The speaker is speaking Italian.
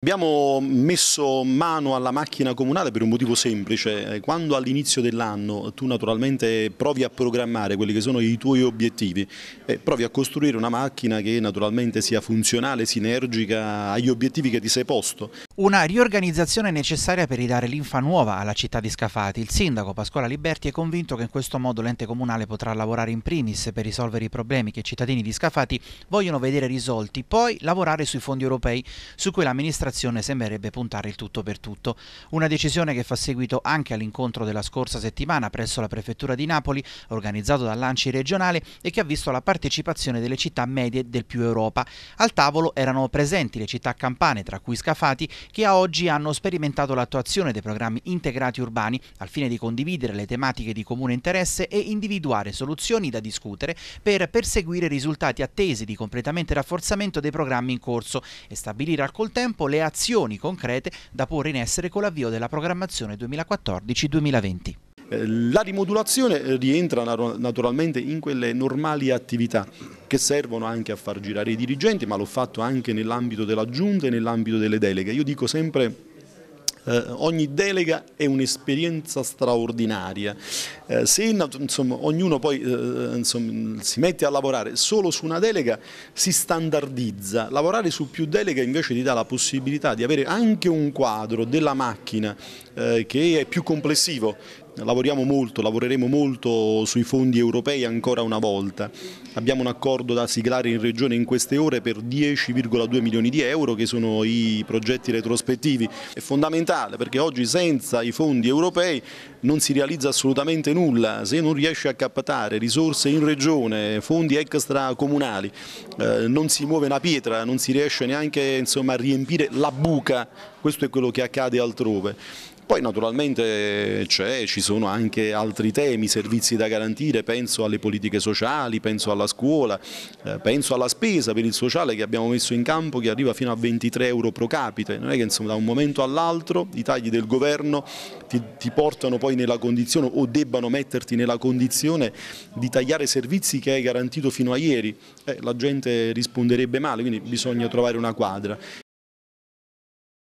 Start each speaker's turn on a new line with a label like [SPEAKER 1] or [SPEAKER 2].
[SPEAKER 1] Abbiamo messo mano alla macchina comunale per un motivo semplice, quando all'inizio dell'anno tu naturalmente provi a programmare quelli che sono i tuoi obiettivi, eh, provi a costruire una macchina che naturalmente sia funzionale, sinergica agli obiettivi che ti sei posto,
[SPEAKER 2] una riorganizzazione necessaria per ridare linfa nuova alla città di Scafati. Il sindaco Pasquale Liberti è convinto che in questo modo l'ente comunale potrà lavorare in primis per risolvere i problemi che i cittadini di Scafati vogliono vedere risolti, poi lavorare sui fondi europei su cui l'amministrazione sembrerebbe puntare il tutto per tutto. Una decisione che fa seguito anche all'incontro della scorsa settimana presso la prefettura di Napoli, organizzato dal Lanci regionale e che ha visto la partecipazione delle città medie del più Europa. Al tavolo erano presenti le città campane, tra cui Scafati, che a oggi hanno sperimentato l'attuazione dei programmi integrati urbani al fine di condividere le tematiche di comune interesse e individuare soluzioni da discutere per perseguire risultati attesi di completamento e rafforzamento dei programmi in corso e stabilire al contempo le azioni concrete da porre in essere con l'avvio della programmazione 2014-2020.
[SPEAKER 1] Eh, la rimodulazione eh, rientra naturalmente in quelle normali attività che servono anche a far girare i dirigenti, ma l'ho fatto anche nell'ambito della giunta e nell'ambito delle deleghe. Io dico sempre eh, ogni delega è un'esperienza straordinaria. Eh, se insomma, ognuno poi eh, insomma, si mette a lavorare solo su una delega si standardizza, lavorare su più delega invece ti dà la possibilità di avere anche un quadro della macchina eh, che è più complessivo, lavoriamo molto, lavoreremo molto sui fondi europei ancora una volta. Abbiamo un accordo da siglare in Regione in queste ore per 10,2 milioni di euro che sono i progetti retrospettivi. È fondamentale perché oggi senza i fondi europei non si realizza assolutamente nulla. Se non riesce a captare risorse in Regione, fondi extracomunali, eh, non si muove una pietra, non si riesce neanche insomma, a riempire la buca. Questo è quello che accade altrove. Poi naturalmente ci sono anche altri temi, servizi da garantire, penso alle politiche sociali, penso alla scuola, eh, penso alla spesa per il sociale che abbiamo messo in campo che arriva fino a 23 euro pro capite, non è che insomma, da un momento all'altro i tagli del governo ti, ti portano poi nella condizione o debbano metterti nella condizione di tagliare servizi che hai garantito fino a ieri, eh, la gente risponderebbe male, quindi bisogna trovare una quadra.